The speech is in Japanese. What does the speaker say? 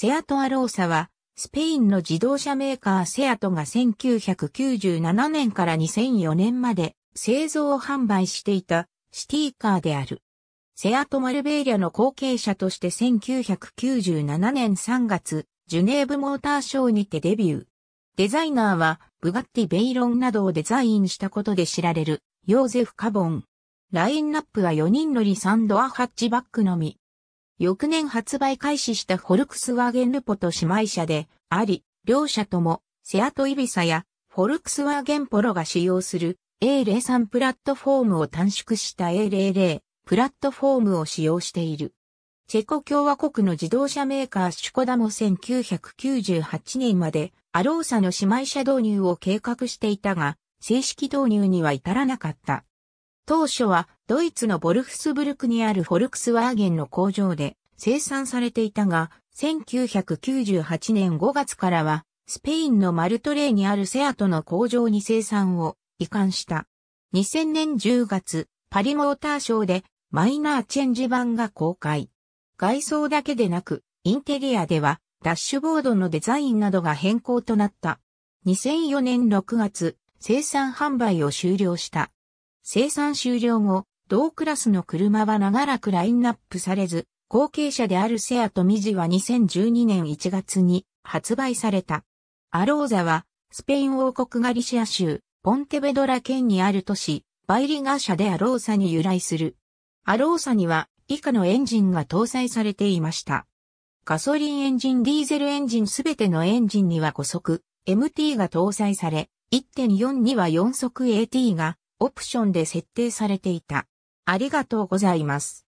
セアトアローサは、スペインの自動車メーカーセアトが1997年から2004年まで製造販売していたシティカーである。セアト・マルベーリャの後継者として1997年3月、ジュネーブモーターショーにてデビュー。デザイナーは、ブガッティ・ベイロンなどをデザインしたことで知られる、ヨーゼフ・カボン。ラインナップは4人乗り3ドアハッチバックのみ。翌年発売開始したフォルクスワーゲンルポと姉妹車であり、両社ともセアトイビサやフォルクスワーゲンポロが使用する A03 プラットフォームを短縮した A00 プラットフォームを使用している。チェコ共和国の自動車メーカーシュコダも1998年までアローサの姉妹車導入を計画していたが、正式導入には至らなかった。当初はドイツのボルフスブルクにあるフォルクスワーゲンの工場で生産されていたが、1998年5月からは、スペインのマルトレーにあるセアトの工場に生産を移管した。2000年10月、パリモーターショーでマイナーチェンジ版が公開。外装だけでなく、インテリアではダッシュボードのデザインなどが変更となった。2004年6月、生産販売を終了した。生産終了後、同クラスの車は長らくラインナップされず、後継者であるセアとミジは2012年1月に発売された。アローザは、スペイン王国ガリシア州、ポンテベドラ県にある都市、バイリガー社でアローサに由来する。アローサには以下のエンジンが搭載されていました。ガソリンエンジン、ディーゼルエンジンすべてのエンジンには5速 MT が搭載され、1.4には4速 AT がオプションで設定されていた。ありがとうございます。